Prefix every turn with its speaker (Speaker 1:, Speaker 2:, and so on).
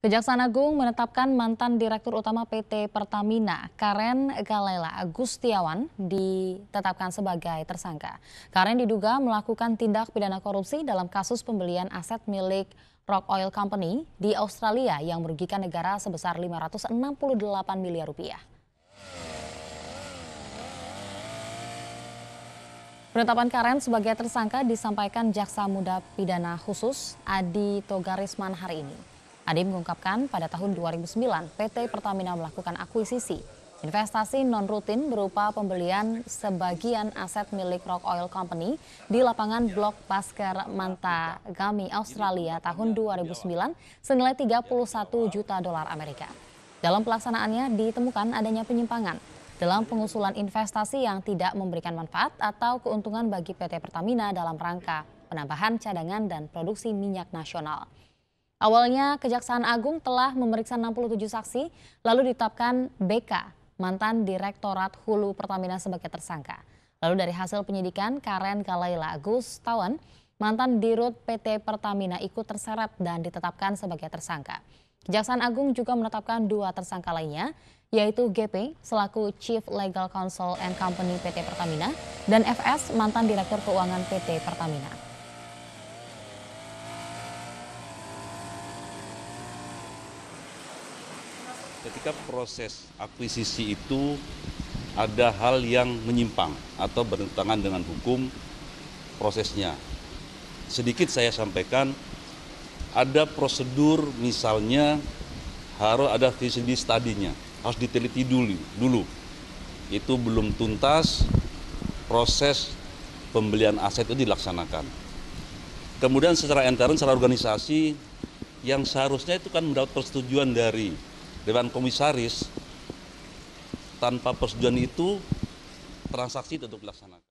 Speaker 1: Kejaksaan Agung menetapkan mantan Direktur Utama PT Pertamina, Karen Galela Agustiawan, ditetapkan sebagai tersangka. Karen diduga melakukan tindak pidana korupsi dalam kasus pembelian aset milik Rock Oil Company di Australia yang merugikan negara sebesar 568 miliar rupiah. Penetapan Karen sebagai tersangka disampaikan Jaksa Muda Pidana Khusus Adi Togarisman hari ini. Adi mengungkapkan pada tahun 2009 PT Pertamina melakukan akuisisi Investasi non-rutin berupa pembelian sebagian aset milik Rock Oil Company di lapangan Blok Pasker Manta, Gami Australia tahun 2009 senilai 31 juta dolar Amerika. Dalam pelaksanaannya ditemukan adanya penyimpangan dalam pengusulan investasi yang tidak memberikan manfaat atau keuntungan bagi PT Pertamina dalam rangka penambahan cadangan dan produksi minyak nasional. Awalnya Kejaksaan Agung telah memeriksa 67 saksi, lalu ditetapkan BK, mantan Direktorat Hulu Pertamina sebagai tersangka. Lalu dari hasil penyidikan, Karen Kalaila Agus Tawan, mantan Dirut PT Pertamina ikut terseret dan ditetapkan sebagai tersangka. Kejaksaan Agung juga menetapkan dua tersangka lainnya, yaitu GP selaku Chief Legal Counsel and Company PT Pertamina dan FS mantan Direktur Keuangan PT
Speaker 2: Pertamina. ketika proses akuisisi itu ada hal yang menyimpang atau bertentangan dengan hukum prosesnya. Sedikit saya sampaikan, ada prosedur misalnya harus ada feasibility studinya, harus diteliti dulu, dulu. Itu belum tuntas, proses pembelian aset itu dilaksanakan. Kemudian secara intern, secara organisasi, yang seharusnya itu kan mendapat persetujuan dari Dewan Komisaris tanpa persetujuan itu transaksi tetap dilaksanakan.